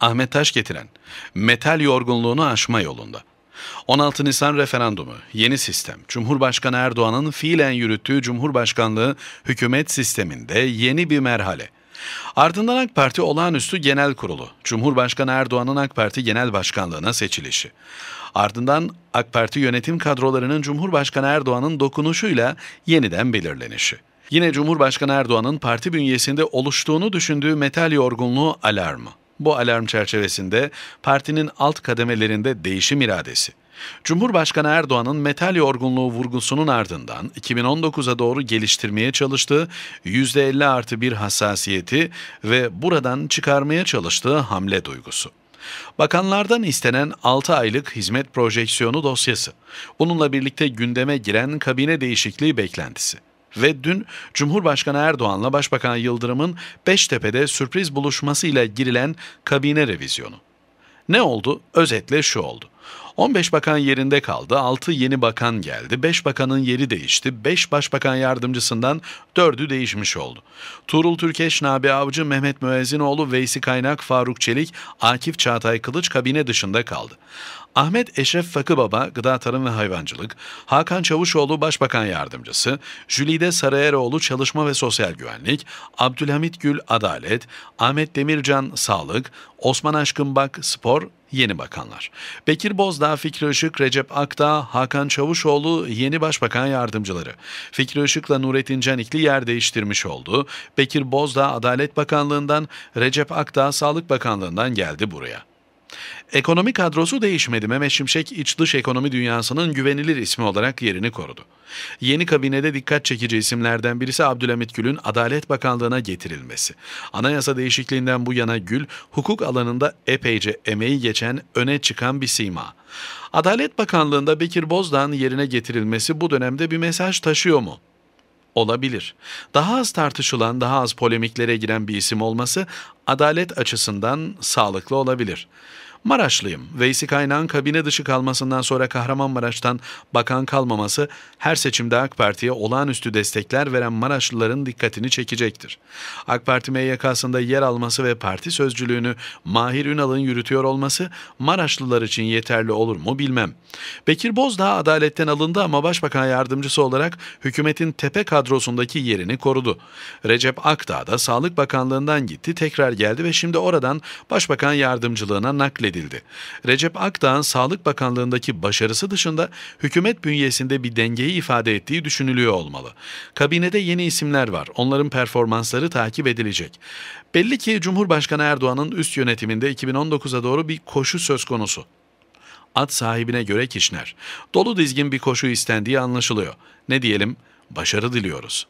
Ahmet Taş getiren metal yorgunluğunu aşma yolunda. 16 Nisan referandumu, yeni sistem, Cumhurbaşkanı Erdoğan'ın fiilen yürüttüğü Cumhurbaşkanlığı hükümet sisteminde yeni bir merhale. Ardından AK Parti Olağanüstü Genel Kurulu, Cumhurbaşkanı Erdoğan'ın AK Parti Genel Başkanlığına seçilişi. Ardından AK Parti yönetim kadrolarının Cumhurbaşkanı Erdoğan'ın dokunuşuyla yeniden belirlenişi. Yine Cumhurbaşkanı Erdoğan'ın parti bünyesinde oluştuğunu düşündüğü metal yorgunluğu alarmı. Bu alarm çerçevesinde partinin alt kademelerinde değişim iradesi, Cumhurbaşkanı Erdoğan'ın metal yorgunluğu vurgusunun ardından 2019'a doğru geliştirmeye çalıştığı %50 artı bir hassasiyeti ve buradan çıkarmaya çalıştığı hamle duygusu. Bakanlardan istenen 6 aylık hizmet projeksiyonu dosyası. Bununla birlikte gündeme giren kabine değişikliği beklentisi. Ve dün Cumhurbaşkanı Erdoğan'la Başbakan Yıldırım'ın Beştepe'de sürpriz buluşmasıyla girilen kabine revizyonu. Ne oldu? Özetle şu oldu. 15 bakan yerinde kaldı, 6 yeni bakan geldi, 5 bakanın yeri değişti, 5 başbakan yardımcısından 4'ü değişmiş oldu. Tuğrul Türkeş, Nabi Avcı, Mehmet Müezzinoğlu, Veysi Kaynak, Faruk Çelik, Akif Çağatay Kılıç kabine dışında kaldı. Ahmet Eşref Fakıbaba, Gıda Tarım ve Hayvancılık, Hakan Çavuşoğlu Başbakan Yardımcısı, Jülide Sarayeroğlu Çalışma ve Sosyal Güvenlik, Abdülhamit Gül Adalet, Ahmet Demircan Sağlık, Osman Aşkınbak Spor yeni bakanlar. Bekir Bozdağ, Fikri Işık, Recep Akdağ, Hakan Çavuşoğlu yeni başbakan yardımcıları. Fikri Işık'la Nurettin Canikli yer değiştirmiş oldu. Bekir Bozdağ Adalet Bakanlığından, Recep Akdağ Sağlık Bakanlığından geldi buraya. Ekonomi kadrosu değişmedi. Mehmet Şimşek iç dış ekonomi dünyasının güvenilir ismi olarak yerini korudu. Yeni kabinede dikkat çekici isimlerden birisi Abdülhamit Gül'ün Adalet Bakanlığı'na getirilmesi. Anayasa değişikliğinden bu yana Gül, hukuk alanında epeyce emeği geçen, öne çıkan bir sima. Adalet Bakanlığı'nda Bekir Bozdağ'ın yerine getirilmesi bu dönemde bir mesaj taşıyor mu? olabilir. Daha az tartışılan, daha az polemiklere giren bir isim olması adalet açısından sağlıklı olabilir. Maraşlıyım. Veysi Kaynağ'ın kabine dışı kalmasından sonra Kahramanmaraş'tan bakan kalmaması her seçimde AK Parti'ye olağanüstü destekler veren Maraşlıların dikkatini çekecektir. AK Parti MYK'sında yer alması ve parti sözcülüğünü Mahir Ünal'ın yürütüyor olması Maraşlılar için yeterli olur mu bilmem. Bekir Boz daha adaletten alındı ama Başbakan Yardımcısı olarak hükümetin tepe kadrosundaki yerini korudu. Recep Akdağ da Sağlık Bakanlığından gitti, tekrar geldi ve şimdi oradan Başbakan Yardımcılığına nakledildi edildi. Recep Akdağ'ın Sağlık Bakanlığındaki başarısı dışında hükümet bünyesinde bir dengeyi ifade ettiği düşünülüyor olmalı. Kabinede yeni isimler var. Onların performansları takip edilecek. Belli ki Cumhurbaşkanı Erdoğan'ın üst yönetiminde 2019'a doğru bir koşu söz konusu at sahibine göre kişner. Dolu dizgin bir koşu istendiği anlaşılıyor. Ne diyelim? Başarı diliyoruz.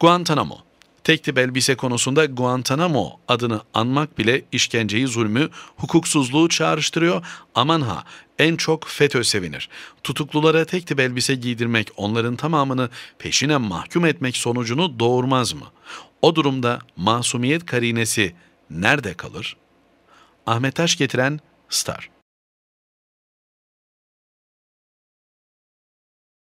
Guantanamo Tek tip elbise konusunda Guantanamo adını anmak bile işkenceyi, zulmü, hukuksuzluğu çağrıştırıyor. Aman ha en çok FETÖ sevinir. Tutuklulara tek tip elbise giydirmek onların tamamını peşine mahkum etmek sonucunu doğurmaz mı? O durumda masumiyet karinesi nerede kalır? Ahmet Taş getiren Star.